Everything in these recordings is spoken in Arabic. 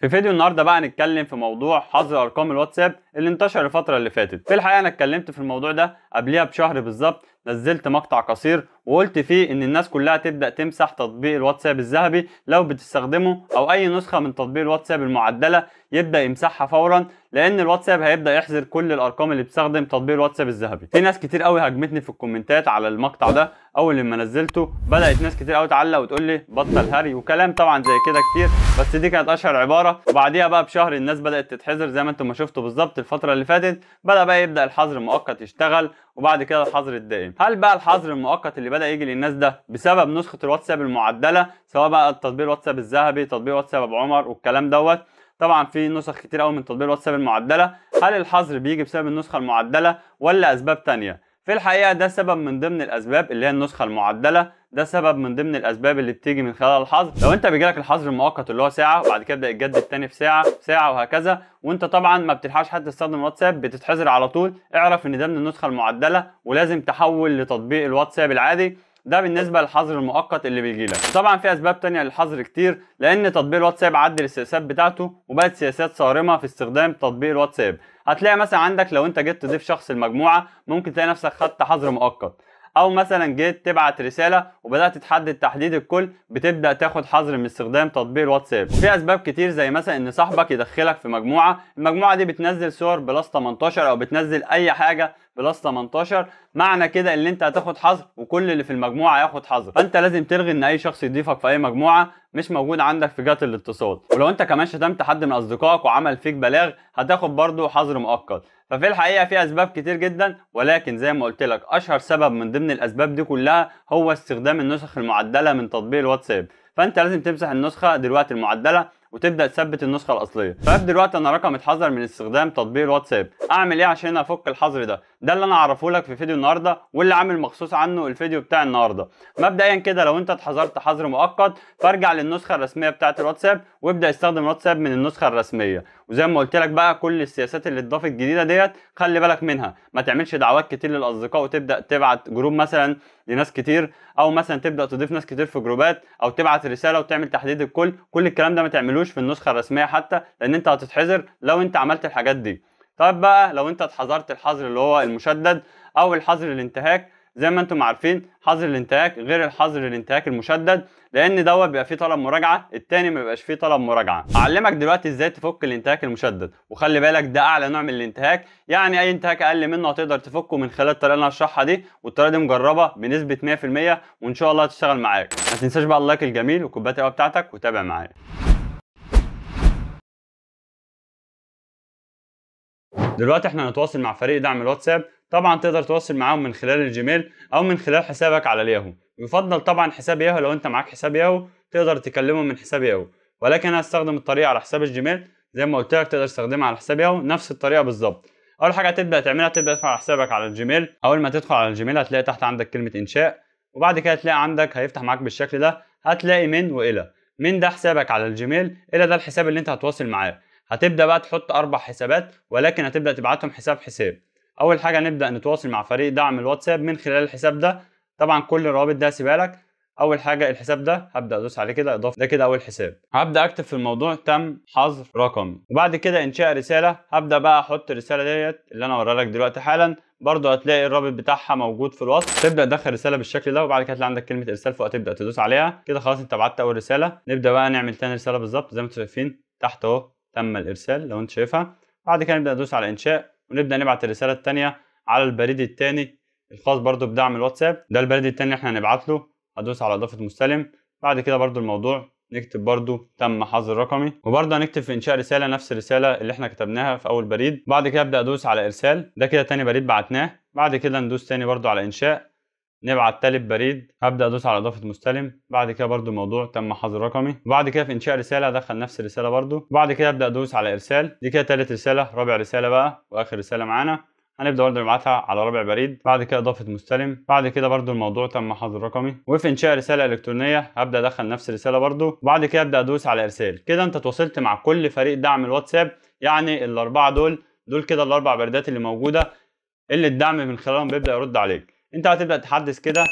في فيديو النهارده بقى هنتكلم في موضوع حظر ارقام الواتساب اللي انتشر الفتره اللي فاتت في الحقيقه انا اتكلمت في الموضوع ده قبلها بشهر بالظبط نزلت مقطع قصير وقلت فيه ان الناس كلها تبدا تمسح تطبيق الواتساب الذهبي لو بتستخدمه او اي نسخه من تطبيق الواتساب المعدله يبدا يمسحها فورا لان الواتساب هيبدا يحذر كل الارقام اللي بتستخدم تطبيق الواتساب الذهبي في ناس كتير قوي هاجمتني في الكومنتات على المقطع ده اول لما نزلته بدات ناس كتير قوي تعلق وتقول لي بطل هري وكلام طبعا زي كده كتير بس دي كانت اشهر عباره وبعديها بقى بشهر الناس بدات تتحذر زي ما انتم ما شفتوا بالظبط الفتره اللي فاتت بدا بقى يبدا الحظر المؤقت يشتغل وبعد كده الحظر الدائم هل بقى الحظر المؤقت اللي بدا يجي للناس ده بسبب نسخه الواتساب المعدله سواء بقى تطبيق الواتساب الذهبي تطبيق واتساب ابو عمر والكلام دوت طبعا في نسخ كتير قوي من تطبيق الواتساب المعدله هل الحظر بيجي بسبب النسخه المعدله ولا اسباب تانية في الحقيقه ده سبب من ضمن الاسباب اللي هي النسخه المعدله ده سبب من ضمن الاسباب اللي بتيجي من خلال الحظر لو انت بيجيلك الحظر المؤقت اللي هو ساعه وبعد كده يبدا يتجدد تاني في ساعه في ساعه وهكذا وانت طبعا ما بتلحقش حتى تستخدم الواتساب بتتحظر على طول اعرف ان ده من النسخه المعدله ولازم تحول لتطبيق الواتساب العادي ده بالنسبه للحظر المؤقت اللي بيجي لك طبعا في اسباب تانية للحظر كتير لان تطبيق الواتساب عدل السياسات بتاعته وبقت سياسات صارمه في استخدام تطبيق الواتساب هتلاقي مثلا عندك لو انت جيت تضيف شخص المجموعه ممكن تلاقي نفسك خدت حظر مؤقت او مثلا جيت تبعت رساله وبدات تحدد تحديد الكل بتبدا تاخد حظر من استخدام تطبيق الواتساب في اسباب كتير زي مثلا ان صاحبك يدخلك في مجموعه المجموعه دي بتنزل صور بلس 18 او بتنزل اي حاجه بلس 18 معنى كده ان انت هتاخد حظر وكل اللي في المجموعه هياخد حظر فانت لازم تلغي ان اي شخص يضيفك في اي مجموعه مش موجود عندك في جهه الاتصال ولو انت كمان شتمت حد من اصدقائك وعمل فيك بلاغ هتاخد برضه حظر مؤقت ففي الحقيقه في اسباب كتير جدا ولكن زي ما قلت لك اشهر سبب من ضمن الاسباب دي كلها هو استخدام النسخ المعدله من تطبيق الواتساب فانت لازم تمسح النسخه دلوقتي المعدله وتبدا تثبت النسخه الاصليه فابدا دلوقتي انا رقم اتحذر من استخدام تطبيق الواتساب اعمل ايه عشان افك الحظر ده ده اللي انا اعرفه لك في فيديو النهارده واللي عامل مخصوص عنه الفيديو بتاع النهارده مبدئيا كده لو انت اتحذرت حظر مؤقت فارجع للنسخه الرسميه بتاعه الواتساب وابدا استخدم الواتساب من النسخه الرسميه وزي ما قلت لك بقى كل السياسات اللي اتضافت جديده ديت خلي بالك منها ما تعملش دعوات كتير للاصدقاء وتبدا تبعت جروب مثلا لناس كتير او مثلا تبدا تضيف ناس كتير في جروبات او تبعت رساله وتعمل تحديد الكل كل الكلام ده ما تعملوش في النسخه الرسميه حتى لان انت هتتحذر لو انت عملت الحاجات دي طيب بقى لو انت اتحذرت الحظر اللي هو المشدد او الحظر الانتهاك زي ما انتم عارفين حظر الانتهاك غير الحظر الانتهاك المشدد لان دوت بيبقى فيه طلب مراجعه التاني ما بيبقاش فيه طلب مراجعه اعلمك دلوقتي ازاي تفك الانتهاك المشدد وخلي بالك ده اعلى نوع من الانتهاك يعني اي انتهاك اقل منه هتقدر تفكه من خلال الطريقه اللي انا هشرحها دي والطريقه دي مجربه بنسبه 100% وان شاء الله هتشتغل معاك ما تنساش بقى اللايك الجميل وكوبايه القهوه بتاعتك وتابع معايا دلوقتي احنا هنتواصل مع فريق دعم الواتساب طبعا تقدر تواصل معاهم من خلال الجيميل او من خلال حسابك على الياهو يفضل طبعا حساب ياهو لو انت معاك حساب ياهو تقدر تكلمهم من حساب ياهو ولكن انا هستخدم الطريقه على حساب الجيميل زي ما قلت لك تقدر تستخدمها على حساب ياهو نفس الطريقه بالظبط اول حاجه هتبدا تعملها تبدا تدخل على حسابك على الجيميل اول ما تدخل على الجيميل هتلاقي تحت عندك كلمه انشاء وبعد كده هتلاقي عندك هيفتح معاك بالشكل ده هتلاقي من والى من ده حسابك على الجيميل الى ده الحساب اللي انت هتواصل معاه هتبدا بقى تحط اربع حسابات ولكن هتبدا تبعتهم حساب حساب اول حاجه نبدا نتواصل مع فريق دعم الواتساب من خلال الحساب ده طبعا كل الروابط ده سيبها لك اول حاجه الحساب ده هبدا ادوس عليه كده اضافه ده كده اول حساب هبدا اكتب في الموضوع تم حظر رقمي وبعد كده انشاء رساله هبدا بقى احط الرساله ديت اللي انا هوريها لك دلوقتي حالا برضه هتلاقي الرابط بتاعها موجود في الوصف تبدا تدخل رساله بالشكل ده وبعد كده هتلاقي عندك كلمه ارسال فوق تبدا تدوس عليها كده خلاص انت بعت اول رساله نبدا بقى نعمل تاني رساله بالظبط زي ما انتم شايفين تحت اهو تم الارسال لو انت شايفها بعد كده نبدا ندوس على انشاء ونبدا نبعت الرساله الثانيه على البريد الثاني الخاص برضو بدعم الواتساب ده البريد الثاني احنا هنبعت له هدوس على اضافه مستلم بعد كده برضو الموضوع نكتب برضو تم حظر رقمي وبرضو هنكتب في انشاء رساله نفس الرساله اللي احنا كتبناها في اول بريد بعد كده ابدا ادوس على ارسال ده كده ثاني بريد بعتناه بعد كده ندوس ثاني برضو على انشاء نبعت تالت بريد هبدا ادوس على اضافه مستلم بعد كده برده موضوع تم حظر رقمي وبعد كده في انشاء رساله ادخل نفس الرساله برده وبعد كده ابدا ادوس على ارسال دي كده تالت رساله رابع رساله بقى واخر رساله معانا هنبدا برده نبعتها على رابع بريد بعد كده اضافه مستلم بعد كده برده الموضوع تم حظر رقمي وفي انشاء رساله الكترونيه هبدا ادخل نفس الرساله برده وبعد كده ابدا ادوس على ارسال كده انت تواصلت مع كل فريق دعم الواتساب يعني الاربعه دول دول كده الاربع بريدات اللي موجوده اللي الدعم من خلالهم بيبدا يرد عليك انت هتبدا تحدث كده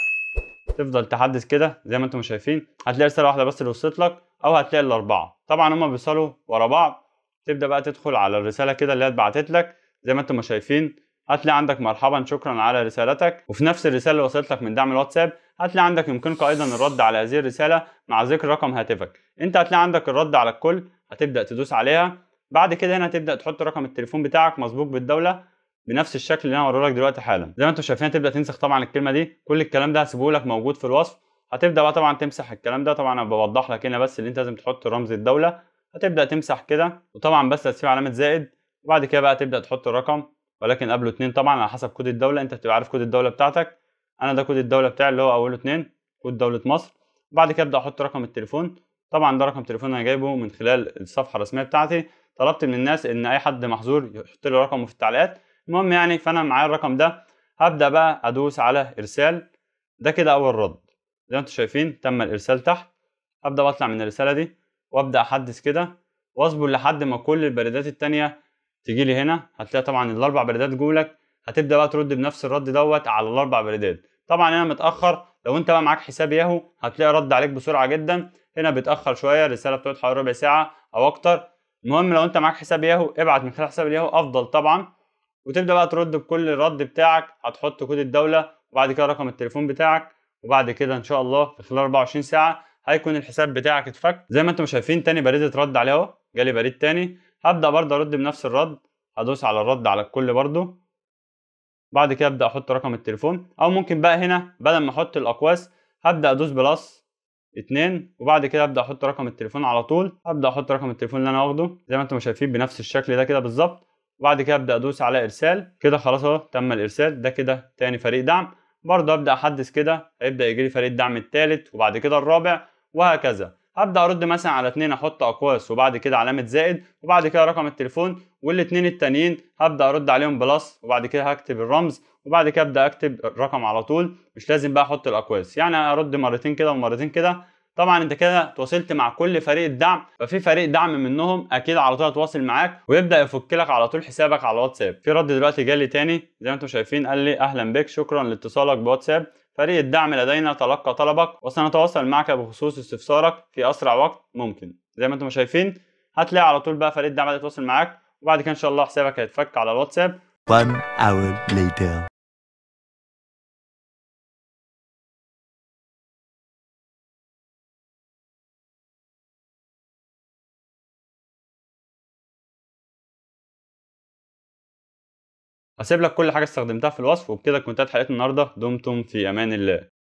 تفضل تحدث كده زي ما انتم شايفين هتلاقي رساله واحده بس اللي وصلت لك او هتلاقي الاربعه طبعا هما بيوصلوا ورا بعض تبدا بقى تدخل على الرساله كده اللي هي اتبعتت لك زي ما انتم شايفين هتلاقي عندك مرحبا شكرا على رسالتك وفي نفس الرساله اللي وصلت لك من دعم الواتساب هتلاقي عندك يمكنك ايضا الرد على هذه الرساله مع ذكر رقم هاتفك انت هتلاقي عندك الرد على الكل هتبدا تدوس عليها بعد كده هنا هتبدا تحط رقم التليفون بتاعك مسبوق بالدوله بنفس الشكل اللي انا هوريه لك دلوقتي حالا زي ما انتم شايفين هتبدا تنسخ طبعا الكلمه دي كل الكلام ده هسيبه لك موجود في الوصف هتبدا بقى طبعا تمسح الكلام ده طبعا انا بوضح لك هنا بس اللي انت لازم تحط رمز الدوله هتبدا تمسح كده وطبعا بس هتسيب علامه زائد وبعد كده بقى تبدا تحط الرقم ولكن قبله اتنين طبعا على حسب كود الدوله انت بتبقى عارف كود الدوله بتاعتك انا ده كود الدوله بتاعي اللي هو اوله اتنين كود دوله مصر وبعد كده ابدا احط رقم التليفون طبعا ده رقم تليفون انا جايبه من خلال الصفحه الرسميه بتاعتي طلبت من الناس ان اي حد محظور يحط لي رقمه في التعليقات المهم يعني فانا معايا الرقم ده هبدا بقى ادوس على ارسال ده كده اول رد زي ما انتم شايفين تم الارسال تحت هبدا بطلع من الرساله دي وابدا احدث كده واصبر لحد ما كل البريدات التانية تيجي لي هنا هتلاقي طبعا الاربع بريدات جولك هتبدا بقى ترد بنفس الرد دوت على الاربع بريدات طبعا هنا متاخر لو انت بقى معاك حساب ياهو هتلاقي رد عليك بسرعه جدا هنا بيتاخر شويه الرساله بتقعد حوالي ربع ساعه او اكتر المهم لو انت معاك حساب ياهو ابعت من خلال حساب الياهو افضل طبعا وتبدا بقى ترد بكل رد بتاعك هتحط كود الدوله وبعد كده رقم التليفون بتاعك وبعد كده ان شاء الله في خلال 24 ساعه هيكون الحساب بتاعك اتفك زي ما انتم شايفين تاني بريد اترد عليه اهو جالي بريد تاني هبدا برضه ارد بنفس الرد هدوس على الرد على الكل برضه بعد كده ابدا احط رقم التليفون او ممكن بقى هنا بدل ما احط الاقواس هبدا ادوس بلس اتنين وبعد كده ابدا احط رقم التليفون على طول ابدا احط رقم التليفون اللي انا واخده زي ما انتم شايفين بنفس الشكل ده كده بالظبط وبعد كده ابدا ادوس على ارسال كده خلاص اهو تم الارسال ده كده تاني فريق دعم برضه ابدا احدث كده هيبدا يجي لي فريق الدعم الثالث وبعد كده الرابع وهكذا هبدا ارد مثلا على اثنين احط اقواس وبعد كده علامه زائد وبعد كده رقم التليفون والاثنين التانيين هبدا ارد عليهم بلس وبعد كده هكتب الرمز وبعد كده ابدا اكتب الرقم على طول مش لازم بقى احط الاقواس يعني هرد مرتين كده ومرتين كده طبعا انت كده تواصلت مع كل فريق الدعم ففي فريق دعم منهم اكيد على طول هتواصل معاك ويبدا يفك لك على طول حسابك على واتساب في رد دلوقتي جالي تاني زي ما انتم شايفين قال لي اهلا بك شكرا لاتصالك بواتساب فريق الدعم لدينا تلقى طلبك وسنتواصل معك بخصوص استفسارك في اسرع وقت ممكن زي ما انتم شايفين هتلاقي على طول بقى فريق الدعم هيتواصل معاك وبعد كده ان شاء الله حسابك هيتفك على الواتساب One hour later. هسيب لك كل حاجه استخدمتها في الوصف وبكده كنت حلقه النهارده دمتم في امان الله